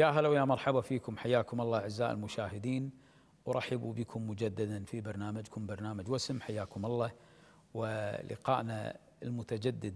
يا هلا ويا مرحبا فيكم حياكم الله اعزائي المشاهدين ارحب بكم مجددا في برنامجكم برنامج وسم حياكم الله ولقائنا المتجدد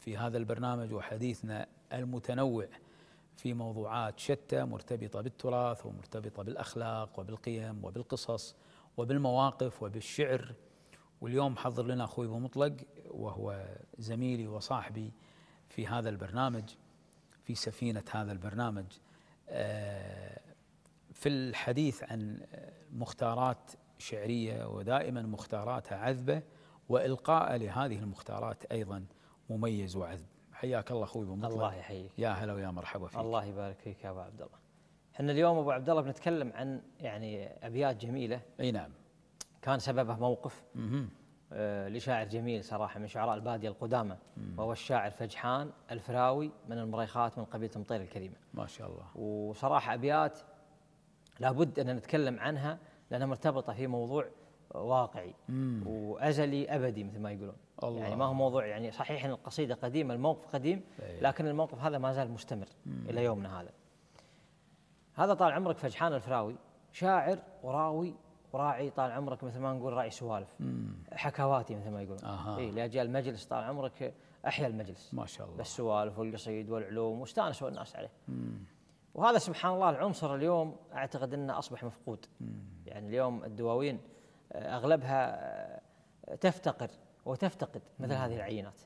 في هذا البرنامج وحديثنا المتنوع في موضوعات شتى مرتبطه بالتراث ومرتبطه بالاخلاق وبالقيم وبالقصص وبالمواقف وبالشعر واليوم حضر لنا اخوي ابو مطلق وهو زميلي وصاحبي في هذا البرنامج في سفينه هذا البرنامج آه، في الحديث عن مختارات شعريه ودائما مختاراتها عذبه والقاء لهذه المختارات ايضا مميز وعذب حياك الله اخوي بمطلع. الله يحييك يا هلا ويا مرحبا فيك الله يبارك فيك يا ابو عبد الله احنا اليوم ابو عبد الله بنتكلم عن يعني ابيات جميله اي نعم كان سببه موقف آه، لشاعر جميل صراحة من شعراء البادية القدامى وهو الشاعر فجحان الفراوي من المريخات من قبيلة مطير الكريمة ما شاء الله وصراحة أبيات لابد أن نتكلم عنها لأنها مرتبطة في موضوع واقعي وأزلي أبدي مثل ما يقولون الله. يعني ما هو موضوع يعني صحيح أن القصيدة قديمة الموقف قديم إيه. لكن الموقف هذا ما زال مستمر مم. إلى يومنا هذا هذا طال عمرك فجحان الفراوي شاعر وراوي راعي طال عمرك مثل ما نقول راعي سوالف حكواتي مثل ما يقولون آه. اي لاجل المجلس طال عمرك احيا المجلس ما شاء الله بالسوالف والقصيد والعلوم واستانسوا الناس عليه وهذا سبحان الله العنصر اليوم اعتقد انه اصبح مفقود مم. يعني اليوم الدواوين اغلبها تفتقر وتفتقد مثل مم. هذه العينات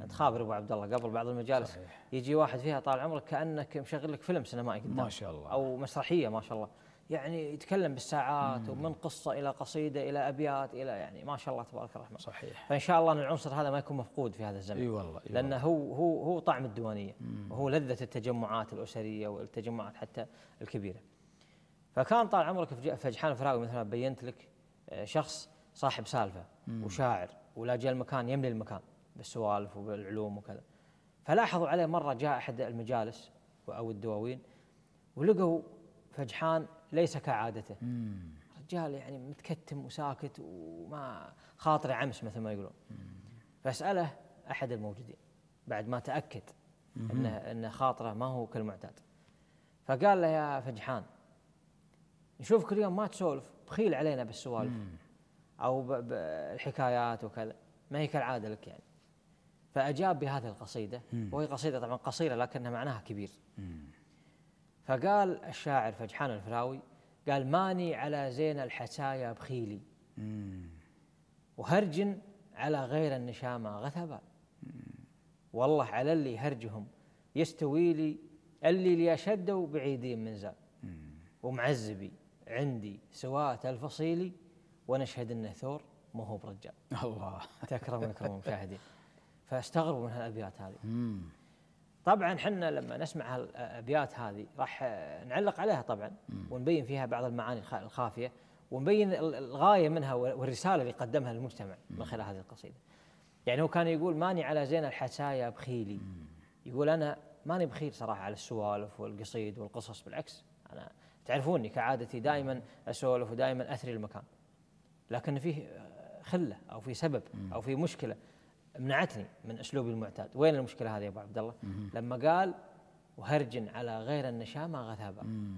انت خابر ابو عبد الله قبل بعض المجالس صحيح. يجي واحد فيها طال عمرك كانك مشغل لك فيلم سينمائي قدام ما شاء الله او مسرحيه ما شاء الله يعني يتكلم بالساعات مم. ومن قصه الى قصيده الى ابيات الى يعني ما شاء الله تبارك الرحمن صحيح فان شاء الله ان العنصر هذا ما يكون مفقود في هذا الزمن اي والله إيه لانه هو هو هو طعم الديوانيه وهو لذه التجمعات الاسريه والتجمعات حتى الكبيره فكان طال عمرك فجحان الفراوي مثل ما بينت لك آه، شخص صاحب سالفه مم. وشاعر ولا جاء المكان يملي المكان بالسوالف وبالعلوم وكذا فلاحظوا عليه مره جاء احد المجالس او الدواوين ولقوا فجحان ليس كعادته رجال يعني متكتم وساكت وما خاطر عمس مثل ما يقولون فاساله احد الموجودين بعد ما تاكد انه انه خاطره ما هو كالمعتاد فقال له يا فجحان نشوف كل يوم ما تسولف بخيل علينا بالسوالف او بالحكايات وكذا ما هي كالعاده لك يعني فاجاب بهذه القصيده وهي قصيده طبعا قصيره لكنها معناها كبير فقال الشاعر فجحان الفراوي قال ماني على زين الحسايا بخيلي وهرج على غير النشامة غثبا والله على اللي هرجهم يستوي لي اللي لي أشدوا بعيدين من زال ومعزبي عندي سوات الفصيلي ونشهد انه ثور ما هو برجال الله تكرم لكم المشاهدين فاستغربوا من هالابيات هذه طبعا احنا لما نسمع هالابيات هذه راح نعلق عليها طبعا ونبين فيها بعض المعاني الخافيه ونبين الغايه منها والرساله اللي قدمها للمجتمع من خلال هذه القصيده. يعني هو كان يقول ماني على زين الحسايا بخيلي يقول انا ماني بخيل صراحه على السوالف والقصيد والقصص بالعكس انا تعرفوني كعادتي دائما اسولف ودائما اثري المكان. لكن فيه خله او في سبب او في مشكله منعتني من اسلوبي المعتاد وين المشكله هذه يا ابو عبد الله لما قال وهرج على غير النشامه غثابا.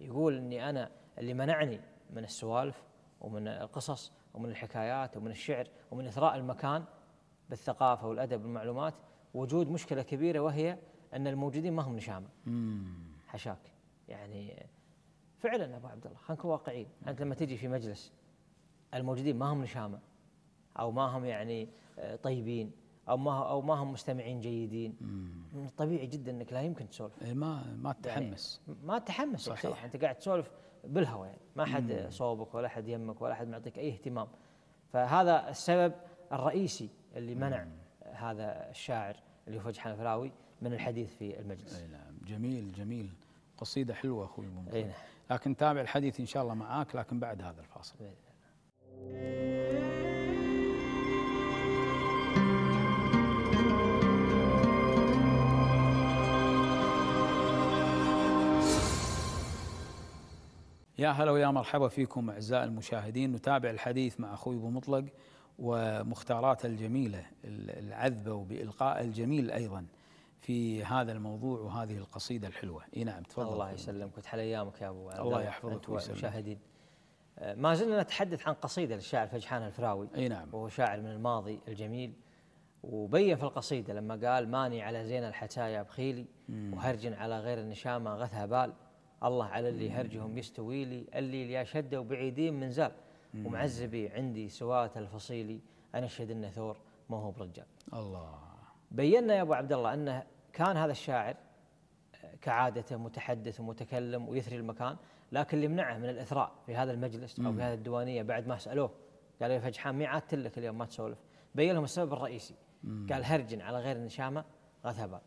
يقول اني انا اللي منعني من السوالف ومن القصص ومن الحكايات ومن الشعر ومن اثراء المكان بالثقافه والادب والمعلومات وجود مشكله كبيره وهي ان الموجودين ما هم نشامه حشاك يعني فعلا ابو عبد الله خلينا نكون واقعيين انت لما تجي في مجلس الموجودين ما هم نشامه او ما هم يعني آه، طيبين او ما او ما هم مستمعين جيدين مم. طبيعي جدا انك لا يمكن تسولف إيه، ما ما يعني تتحمس يعني ما تتحمس صحيح انت قاعد تسولف بالهواء يعني ما حد صوبك ولا حد يمك ولا حد معطيك اي اهتمام فهذا السبب الرئيسي اللي منع مم. هذا الشاعر اللي هو فجح حنفلاوي من الحديث في المجلس اي نعم جميل جميل قصيده حلوه اخوي ممكن. اي نعم لكن تابع الحديث ان شاء الله معاك لكن بعد هذا الفاصل يا هلا ويا مرحبا فيكم اعزائي المشاهدين نتابع الحديث مع اخوي ابو مطلق ومختاراته الجميله العذبه وبالقاء الجميل ايضا في هذا الموضوع وهذه القصيده الحلوه اي نعم تفضل الله يسلمك وتحل ايامك يا ابو الله يحفظك المشاهدين آه، ما زلنا نتحدث عن قصيده للشاعر فجحان الفراوي اي نعم وهو شاعر من الماضي الجميل وبين في القصيده لما قال ماني على زين الحتايا بخيلي وهرج على غير النشامه غثها بال الله على اللي هرجهم يستوي لي اللي يا شده وبعيدين من زال ومعزبي عندي سوات الفصيلي انا اشهد انه ثور ما هو برجال الله بينا يا ابو عبد الله انه كان هذا الشاعر آه، كعادته متحدث ومتكلم ويثري المكان لكن اللي منعه من الاثراء في هذا المجلس او في هذه الديوانيه بعد ما سالوه قالوا يا فجحان مي عادت لك اليوم ما تسولف بين لهم السبب الرئيسي قال هرجن على غير النشامه غثبان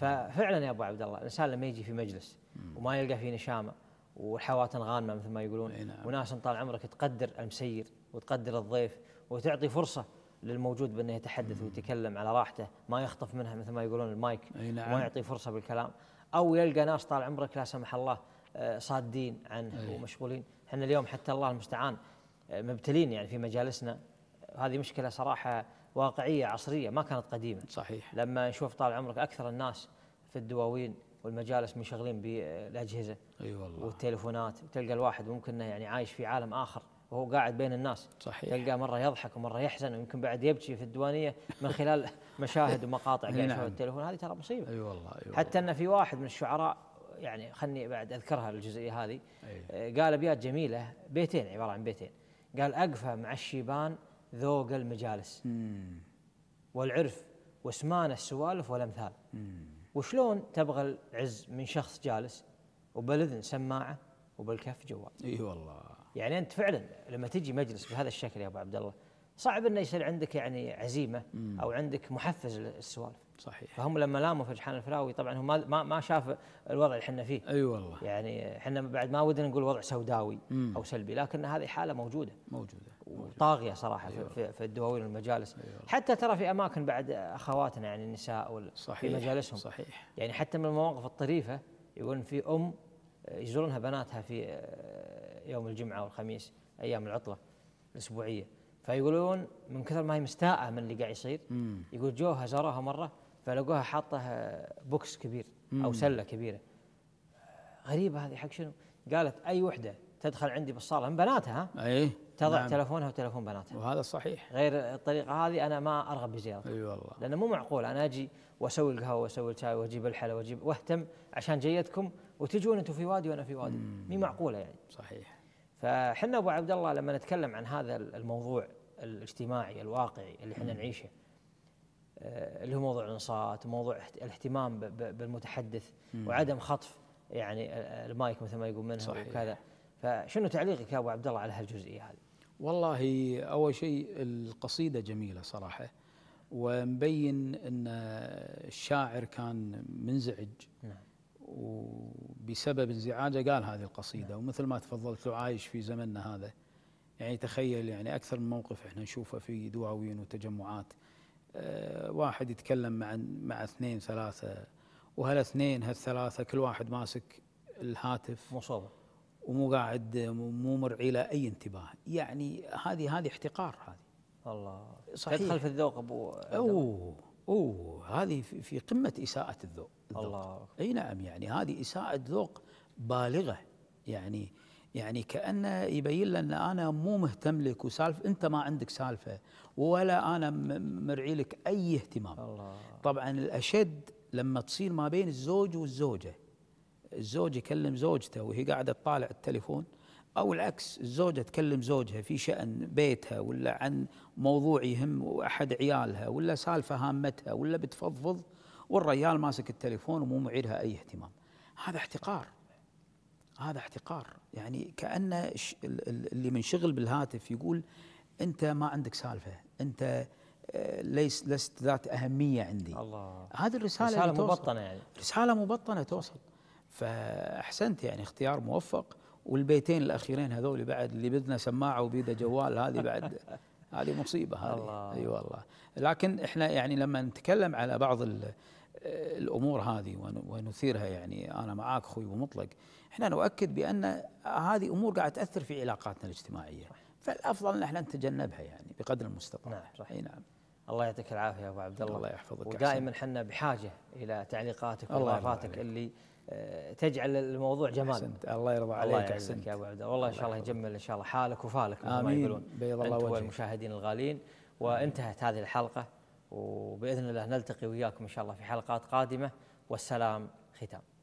ففعلا يا ابو عبد الله الانسان لما يجي في مجلس وما يلقى فيه نشامه والحواتن غانمه مثل ما يقولون نعم. وناس طال عمرك تقدر المسير وتقدر الضيف وتعطي فرصه للموجود بانه يتحدث ويتكلم على راحته ما يخطف منها مثل ما يقولون المايك نعم. وما يعطي فرصه بالكلام او يلقى ناس طال عمرك لا سمح الله آه، صادين عنه ومشغولين احنا اليوم حتى الله المستعان آه، مبتلين يعني في مجالسنا هذه مشكله صراحه واقعيه عصريه ما كانت قديمه صحيح لما نشوف طال عمرك اكثر الناس في الدواوين والمجالس منشغلين بالاجهزه اي أيوة والله والتليفونات تلقى الواحد ممكن انه يعني عايش في عالم اخر وهو قاعد بين الناس صحيح تلقاه مره يضحك ومره يحزن ويمكن بعد يبكي في الديوانيه من خلال مشاهد ومقاطع قاعد نعم. يشوفها التليفون هذه ترى مصيبه اي أيوة والله أيوة حتى ان في واحد من الشعراء يعني خلني بعد اذكرها الجزئيه هذه أيوة. قال ابيات جميله بيتين عباره عن بيتين قال اقفى مع الشيبان ذوق المجالس والعرف وسمان السوالف والامثال وشلون تبغى العز من شخص جالس وبالاذن سماعه وبالكف جوال اي والله يعني انت فعلا لما تجي مجلس بهذا الشكل يا ابو عبد الله صعب انه يصير عندك يعني عزيمه مم. او عندك محفز للسوالف صحيح فهم لما لاموا فرحان الفلاوي طبعا هو ما ما شاف الوضع اللي احنا فيه اي أيوة والله يعني احنا بعد ما ودنا نقول وضع سوداوي مم. او سلبي لكن هذه حاله موجوده موجوده وطاغيه صراحه أيوة. في, في الدواوين والمجالس أيوة. حتى ترى في اماكن بعد اخواتنا يعني النساء وال صحيح في مجالسهم صحيح يعني حتى من المواقف الطريفه يقولون في ام يزورونها بناتها في آه، يوم الجمعه والخميس ايام العطله الاسبوعيه فيقولون من كثر ما هي مستاءه من اللي قاعد يصير يقول جوها زاروها مره فلقوها حاطه آه، بوكس كبير او سله كبيره غريبه هذه حق شنو؟ قالت اي وحده تدخل عندي بالصاله من بناتها اي تضع نعم. تلفونها وتلفون بناتها وهذا صحيح غير الطريقه هذه انا ما ارغب بزيارتها اي والله لانه مو معقول انا اجي واسوي القهوه واسوي الشاي واجيب الحلا واجيب واهتم عشان جيتكم وتجون انتم في وادي وانا في وادي مي معقوله يعني صحيح فحنا ابو عبد الله لما نتكلم عن هذا الموضوع الاجتماعي الواقعي اللي احنا نعيشه آه، اللي هو موضوع الانصات وموضوع الاهتمام بالمتحدث مم. وعدم خطف يعني المايك مثل ما يقول منها صحيح. وكذا فشنو تعليقك يا ابو عبد الله على هالجزئيه هذه؟ والله أول شيء القصيدة جميلة صراحة ومبين أن الشاعر كان منزعج نعم. وبسبب انزعاجه قال هذه القصيدة نعم. ومثل ما تفضلت عايش في زمننا هذا يعني تخيل يعني أكثر من موقف احنا نشوفه في دواوين وتجمعات أه واحد يتكلم مع مع اثنين ثلاثة وهالاثنين هالثلاثة كل واحد ماسك الهاتف مصاب ومو قاعد مو مرعي له اي انتباه يعني هذه هذه احتقار هذه الله صحيح تدخل في الذوق ابو اوه اوه هذه في قمه اساءه الذوق, الذوق الله اي نعم يعني هذه اساءه ذوق بالغه يعني يعني كانه يبين لنا ان انا مو مهتم لك وسالف انت ما عندك سالفه ولا انا مرعي لك اي اهتمام الله طبعا الاشد لما تصير ما بين الزوج والزوجه الزوج يكلم زوجته وهي قاعدة تطالع التليفون أو العكس الزوجة تكلم زوجها في شأن بيتها ولا عن موضوع يهم أحد عيالها ولا سالفة هامتها ولا بتفضفض والريال ماسك التليفون ومو معيرها أي اهتمام هذا احتقار هذا احتقار يعني كأن اللي منشغل بالهاتف يقول أنت ما عندك سالفة أنت آه، ليس لست ذات أهمية عندي الله هذه الرسالة رسالة مبطنة يعني رسالة مبطنة توصل فاحسنت يعني اختيار موفق والبيتين الاخيرين هذول بعد اللي بدنا سماعه وبيده جوال هذه بعد هذه مصيبه هذه الله اي أيوة والله لكن احنا يعني لما نتكلم على بعض آه، الامور هذه ونثيرها يعني انا معاك اخوي ومطلق احنا نؤكد بان هذه امور قاعده تاثر في علاقاتنا الاجتماعيه فالافضل ان احنا نتجنبها يعني بقدر المستطاع نعم صحيح اي نعم الله يعطيك العافيه يا ابو عبد الله الله يحفظك ودائما احنا بحاجه الى تعليقاتك واضافاتك اللي تجعل الموضوع جمال الله يرضى عليك الله يحسنك يا ابو عبد والله ان شاء الله يجمل ان شاء الله حالك وفالك مثل ما يقولون بيض الله وجهك والمشاهدين الغالين وانتهت هذه الحلقه وباذن الله نلتقي وياكم ان شاء الله في حلقات قادمه والسلام ختام